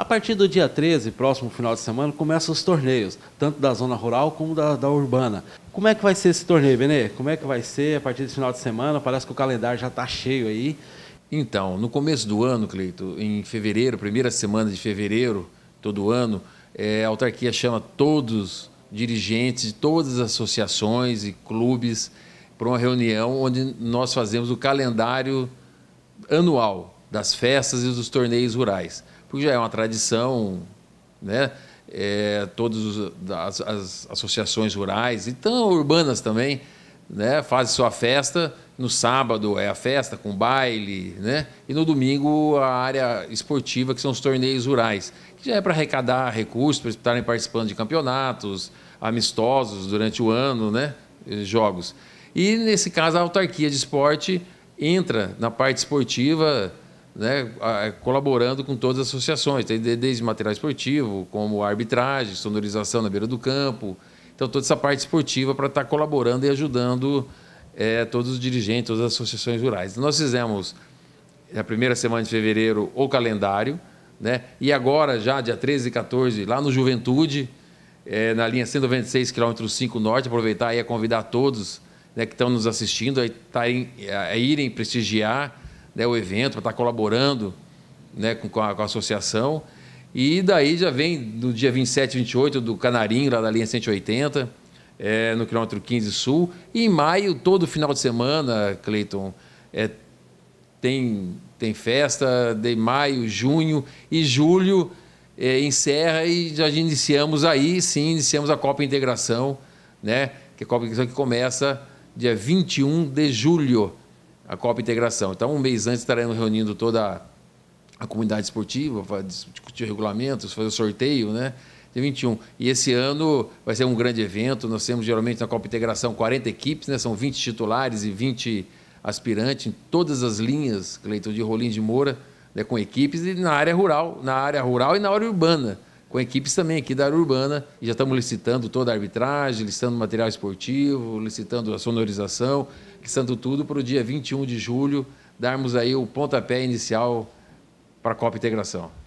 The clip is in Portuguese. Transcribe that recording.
A partir do dia 13, próximo final de semana, começam os torneios, tanto da zona rural como da, da urbana. Como é que vai ser esse torneio, Benê? Como é que vai ser a partir desse final de semana? Parece que o calendário já está cheio aí. Então, no começo do ano, Cleito, em fevereiro, primeira semana de fevereiro, todo ano, é, a autarquia chama todos dirigentes de todas as associações e clubes para uma reunião onde nós fazemos o calendário anual das festas e dos torneios rurais porque já é uma tradição, né? É, todas as, as, associações rurais e também urbanas também, né? Fazem sua festa. No sábado é a festa com baile, né? E no domingo a área esportiva, que são os torneios rurais, que já é para arrecadar recursos, para estarem participando de campeonatos amistosos durante o ano, né? Jogos. E nesse caso a autarquia de esporte entra na parte esportiva né, colaborando com todas as associações, desde material esportivo, como arbitragem, sonorização na beira do campo. Então, toda essa parte esportiva para estar colaborando e ajudando é, todos os dirigentes, todas as associações rurais. Nós fizemos, na é, primeira semana de fevereiro, o calendário, né, e agora, já dia 13 e 14, lá no Juventude, é, na linha 196, quilômetros 5 Norte, aproveitar e convidar todos né, que estão nos assistindo a, a irem prestigiar né, o evento, para estar tá colaborando né, com, com, a, com a associação. E daí já vem no dia 27, 28 do Canarinho, lá da linha 180, é, no quilômetro 15 sul. E em maio, todo final de semana, Cleiton, é, tem, tem festa de maio, junho e julho é, encerra e já iniciamos aí, sim, iniciamos a Copa Integração, né? Que é a Copa Integração que começa dia 21 de julho a Copa Integração. Então, um mês antes estaremos reunindo toda a comunidade esportiva para discutir regulamentos, fazer sorteio, né? De 21. E esse ano vai ser um grande evento. Nós temos geralmente na Copa Integração 40 equipes, né? São 20 titulares e 20 aspirantes em todas as linhas, Cleiton de Rolim de Moura, né? com equipes e na área rural, na área rural e na área urbana com equipes também aqui da área urbana, e já estamos licitando toda a arbitragem, licitando material esportivo, licitando a sonorização, licitando tudo para o dia 21 de julho darmos aí o pontapé inicial para a Copa Integração.